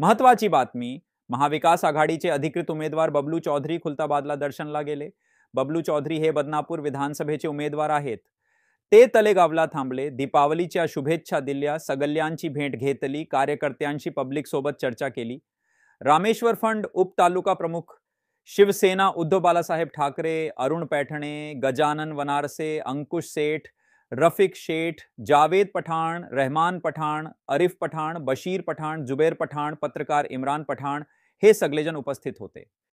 महत्वाची बातमी महाविकास आघाडीचे अधिकृत उमेदवार बबलू चौधरी खुलताबादला दर्शनला गेले बबलू चौधरी हे बदनापूर विधानसभेचे उमेदवार आहेत ते तलेगावला थांबले दीपावलीच्या शुभेच्छा दिल्या सगल्यांची भेट घेतली कार्यकर्त्यांशी पब्लिक सोबत चर्चा केली रामेश्वर फंड उपतालुका प्रमुख शिवसेना उद्धव बालासाहेब ठाकरे अरुण पैठणे गजानन वनारसे अंकुश सेठ रफ़िक शेठ जावेद पठान रहमान पठान अरिफ पठान बशीर पठान जुबैर पठान पत्रकार इमरान पठान हे सगलेजन उपस्थित होते